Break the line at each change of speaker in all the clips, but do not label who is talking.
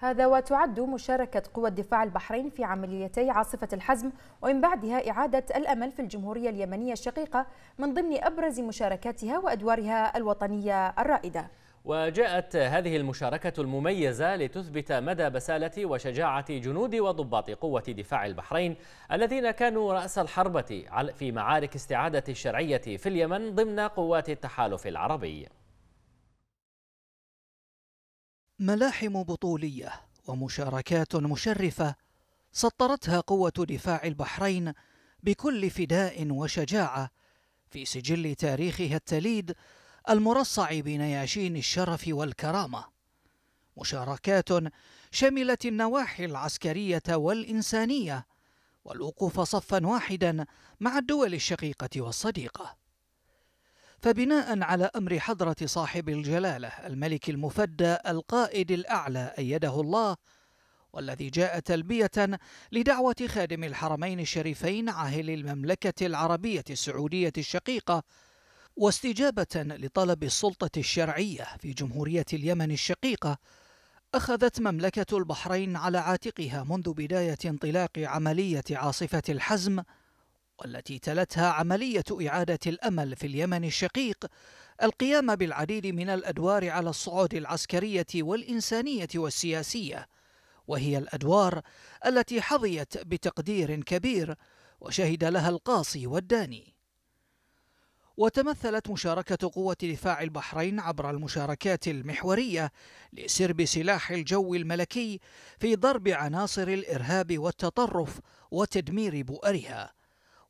هذا وتعد مشاركة قوى الدفاع البحرين في عمليتي عاصفة الحزم ومن بعدها إعادة الأمل في الجمهورية اليمنية الشقيقة من ضمن أبرز مشاركاتها وأدوارها الوطنية الرائدة وجاءت هذه المشاركة المميزة لتثبت مدى بسالة وشجاعة جنود وضباط قوة دفاع البحرين الذين كانوا رأس الحربة في معارك استعادة الشرعية في اليمن ضمن قوات التحالف العربي
ملاحم بطولية ومشاركات مشرفة سطرتها قوة دفاع البحرين بكل فداء وشجاعة في سجل تاريخها التليد المرصع بنياشين الشرف والكرامة مشاركات شملت النواحي العسكرية والإنسانية والوقوف صفا واحدا مع الدول الشقيقة والصديقة فبناء على أمر حضرة صاحب الجلالة الملك المفدى القائد الأعلى أيده الله والذي جاء تلبية لدعوة خادم الحرمين الشريفين عاهل المملكة العربية السعودية الشقيقة واستجابة لطلب السلطة الشرعية في جمهورية اليمن الشقيقة أخذت مملكة البحرين على عاتقها منذ بداية انطلاق عملية عاصفة الحزم والتي تلتها عملية إعادة الأمل في اليمن الشقيق القيام بالعديد من الأدوار على الصعود العسكرية والإنسانية والسياسية وهي الأدوار التي حظيت بتقدير كبير وشهد لها القاصي والداني وتمثلت مشاركة قوة دفاع البحرين عبر المشاركات المحورية لسرب سلاح الجو الملكي في ضرب عناصر الإرهاب والتطرف وتدمير بؤرها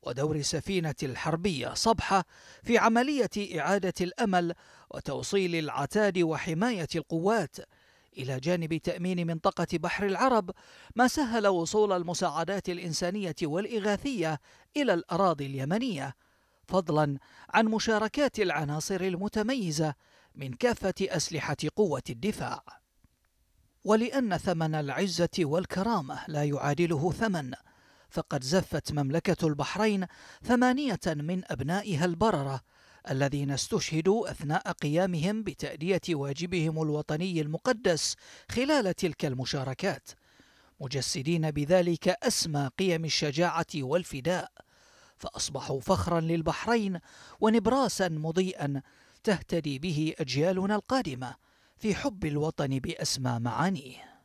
ودور سفينة الحربية صبحة في عملية إعادة الأمل وتوصيل العتاد وحماية القوات إلى جانب تأمين منطقة بحر العرب ما سهل وصول المساعدات الإنسانية والإغاثية إلى الأراضي اليمنية فضلا عن مشاركات العناصر المتميزة من كافة أسلحة قوة الدفاع ولأن ثمن العزة والكرامة لا يعادله ثمن فقد زفت مملكة البحرين ثمانية من أبنائها البررة الذين استشهدوا أثناء قيامهم بتأدية واجبهم الوطني المقدس خلال تلك المشاركات مجسدين بذلك أسمى قيم الشجاعة والفداء فأصبحوا فخرا للبحرين ونبراسا مضيئا تهتدي به أجيالنا القادمة في حب الوطن بأسمى معانيه